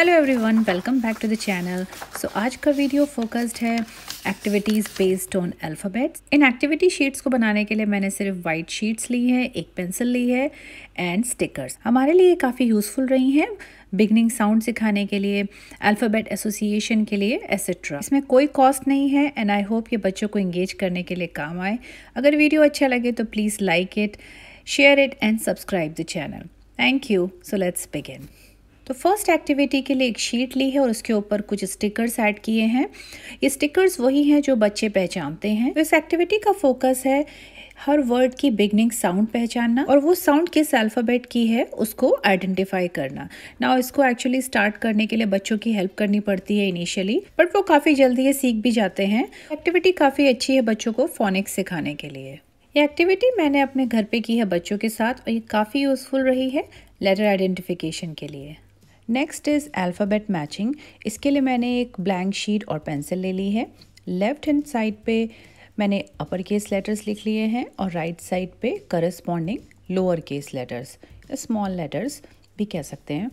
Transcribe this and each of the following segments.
hello everyone welcome back to the channel so आज का video focused है activities based on alphabets in activity sheets को बनाने के लिए मैंने सिर्फ वाइट शीट्स ली है एक पेंसिल ली है एंड स्टिकर्स हमारे लिए काफ़ी यूज़फुल रही हैं बिगनिंग साउंड सिखाने के लिए अल्फ़ाबेट एसोसिएशन के लिए एसेट्रा इसमें कोई कॉस्ट नहीं है एंड आई होप ये बच्चों को इंगेज करने के लिए काम आए अगर वीडियो अच्छा लगे तो please like it share it and subscribe the channel thank you so let's begin तो फर्स्ट एक्टिविटी के लिए एक शीट ली है और उसके ऊपर कुछ स्टिकर्स ऐड किए हैं ये स्टिकर्स वही हैं जो बच्चे पहचानते हैं तो इस एक्टिविटी का फोकस है हर वर्ड की बिगनिंग साउंड पहचानना और वो साउंड किस अल्फ़ाबेट की है उसको आइडेंटिफाई करना ना इसको एक्चुअली स्टार्ट करने के लिए बच्चों की हेल्प करनी पड़ती है इनिशियली बट वो काफ़ी जल्दी ये सीख भी जाते हैं एक्टिविटी काफ़ी अच्छी है बच्चों को फोनिक्स सिखाने के लिए ये एक्टिविटी मैंने अपने घर पे की है बच्चों के साथ और ये काफ़ी यूज़फुल रही है लेटर आइडेंटिफिकेशन के लिए नेक्स्ट इज़ अल्फ़ाबेट मैचिंग इसके लिए मैंने एक ब्लैंक शीट और पेंसिल ले ली है लेफ़्ट हैंड साइड पे मैंने अपर केस लेटर्स लिख लिए हैं और राइट साइड पे corresponding lower case letters small letters भी कह सकते हैं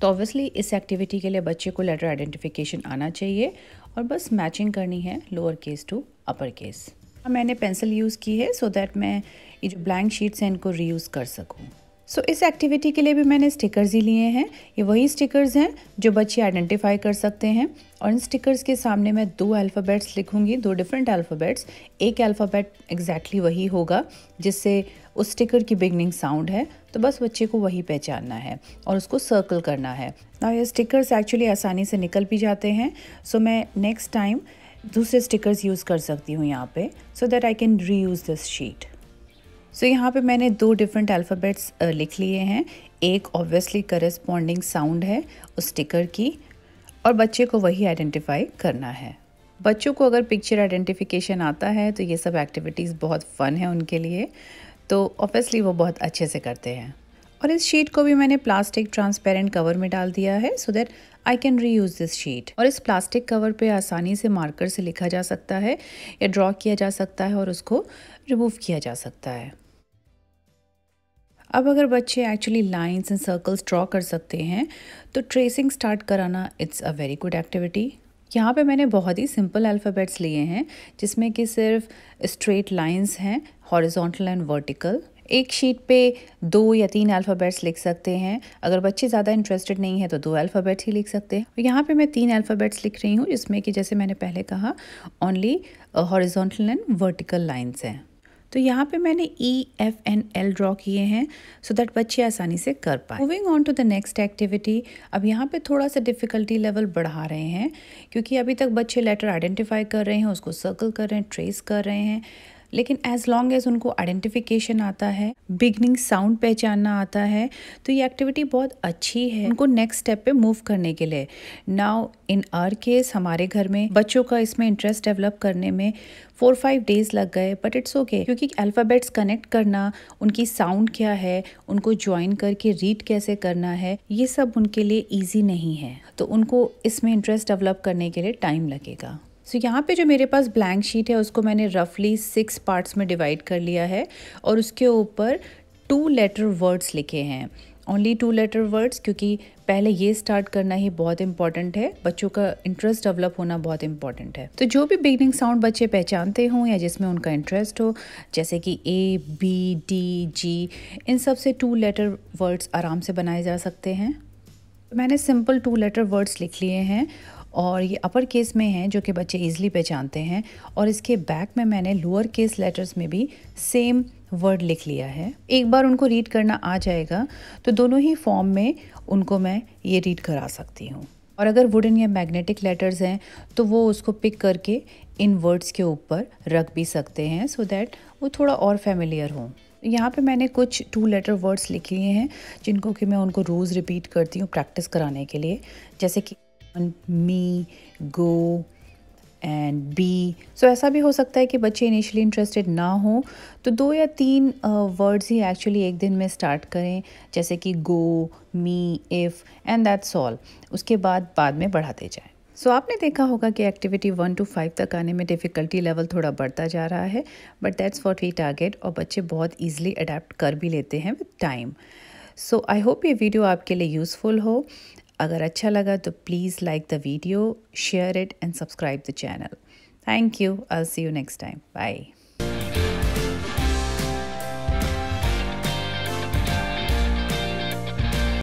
तो ऑब्वियसली इस एक्टिविटी के लिए बच्चे को लेटर आइडेंटिफिकेशन आना चाहिए और बस मैचिंग करनी है lower case to upper case मैंने पेंसिल यूज़ की है सो so दैट मैं ये जो ब्लैंक शीट्स हैं इनको रीयूज़ कर सकूँ सो so, इस एक्टिविटी के लिए भी मैंने स्टिकर्स ही लिए हैं ये वही स्टिकर्स हैं जो बच्चे आइडेंटिफाई कर सकते हैं और इन स्टिकर्स के सामने मैं दो अल्फ़ाबेट्स लिखूंगी दो डिफरेंट अल्फ़ाबेट्स एक अल्फ़ाबेट एग्जैक्टली वही होगा जिससे उस स्टिकर की बिगनिंग साउंड है तो बस बच्चे को वही पहचानना है और उसको सर्कल करना है ना ये स्टिकर्स एक्चुअली आसानी से निकल भी जाते हैं सो so, मैं नेक्स्ट टाइम दूसरे स्टिकर्स यूज़ कर सकती हूँ यहाँ पे so that I can reuse this sheet so so, यहाँ पे मैंने दो डिफरेंट अल्फ़ाबेट्स लिख लिए हैं एक ऑब्वियसली करस्पॉन्डिंग साउंड है उस स्टिकर की और बच्चे को वही आइडेंटिफाई करना है बच्चों को अगर पिक्चर आइडेंटिफिकेशन आता है तो ये सब एक्टिविटीज़ बहुत फ़न है उनके लिए तो ऑब्वियसली वो बहुत अच्छे से करते हैं और इस शीट को भी मैंने प्लास्टिक ट्रांसपेरेंट कवर में डाल दिया है so that I can reuse this sheet और इस प्लास्टिक कवर पे आसानी से मार्कर से लिखा जा सकता है या ड्रॉ किया जा सकता है और उसको रिमूव किया जा सकता है अब अगर बच्चे actually lines and circles draw कर सकते हैं तो ट्रेसिंग स्टार्ट कराना it's a very good activity यहाँ पे मैंने बहुत ही सिंपल अल्फ़ाबेट्स लिए हैं जिसमें कि सिर्फ स्ट्रेट लाइंस हैं हॉरिजॉन्टल एंड वर्टिकल एक शीट पे दो या तीन अल्फ़ाबेट्स लिख सकते हैं अगर बच्चे ज़्यादा इंटरेस्टेड नहीं है तो दो अल्फ़ाबेट्स ही लिख सकते हैं यहाँ पे मैं तीन अल्फ़ाबेट्स लिख रही हूँ जिसमें कि जैसे मैंने पहले कहा only horizontal and vertical lines हैं तो यहाँ पे मैंने E F N L draw किए हैं सो दैट बच्चे आसानी से कर पाए moving on to the next activity अब यहाँ पे थोड़ा सा डिफ़िकल्टी लेवल बढ़ा रहे हैं क्योंकि अभी तक बच्चे लेटर आइडेंटिफाई कर रहे हैं उसको सर्कल कर रहे हैं ट्रेस कर रहे हैं लेकिन एज लॉन्ग एज उनको आइडेंटिफिकेशन आता है बिगनिंग साउंड पहचानना आता है तो ये एक्टिविटी बहुत अच्छी है उनको नेक्स्ट स्टेप पे मूव करने के लिए नाउ इन आर केस हमारे घर में बच्चों का इसमें इंटरेस्ट डेवलप करने में फोर फाइव डेज लग गए बट इट्स ओके क्योंकि अल्फ़ाबेट्स कनेक्ट करना उनकी साउंड क्या है उनको ज्वाइन करके रीड कैसे करना है ये सब उनके लिए ईजी नहीं है तो उनको इसमें इंटरेस्ट डेवलप करने के लिए टाइम लगेगा सो so, यहाँ पे जो मेरे पास ब्लैंक शीट है उसको मैंने रफली सिक्स पार्ट्स में डिवाइड कर लिया है और उसके ऊपर टू लेटर वर्ड्स लिखे हैं ओनली टू लेटर वर्ड्स क्योंकि पहले ये स्टार्ट करना ही बहुत इंपॉर्टेंट है बच्चों का इंटरेस्ट डेवलप होना बहुत इंपॉर्टेंट है तो जो भी बिगनिंग साउंड बच्चे पहचानते हों या जिसमें उनका इंटरेस्ट हो जैसे कि ए बी डी जी इन सब से टू लेटर वर्ड्स आराम से बनाए जा सकते हैं मैंने सिंपल टू लेटर वर्ड्स लिख लिए हैं और ये अपर केस में हैं जो कि बच्चे ईजिली पहचानते हैं और इसके बैक में मैंने लोअर केस लेटर्स में भी सेम वर्ड लिख लिया है एक बार उनको रीड करना आ जाएगा तो दोनों ही फॉर्म में उनको मैं ये रीड करा सकती हूँ और अगर वुडन या मैग्नेटिक लेटर्स हैं तो वो उसको पिक करके इन वर्ड्स के ऊपर रख भी सकते हैं सो so दैट वो थोड़ा और फेमिलियर हों यहाँ पे मैंने कुछ टू लेटर वर्ड्स लिख लिए हैं जिनको कि मैं उनको रोज़ रिपीट करती हूँ प्रैक्टिस कराने के लिए जैसे कि one me go and B so ऐसा भी हो सकता है कि बच्चे इनिशियली इंटरेस्टेड ना हो तो दो या तीन वर्ड्स uh, ही एक्चुअली एक दिन में स्टार्ट करें जैसे कि go me if and that's all उसके बाद बाद में बढ़ाते जाए सो so, आपने देखा होगा कि एक्टिविटी वन टू फाइव तक आने में डिफ़िकल्टी लेवल थोड़ा बढ़ता जा रहा है but that's what we target और बच्चे बहुत ईजिली अडेप्ट कर भी लेते हैं with time so I hope ये वीडियो आपके लिए यूज़फुल हो अगर अच्छा लगा तो please like the video share it and subscribe the channel thank you I see you next time bye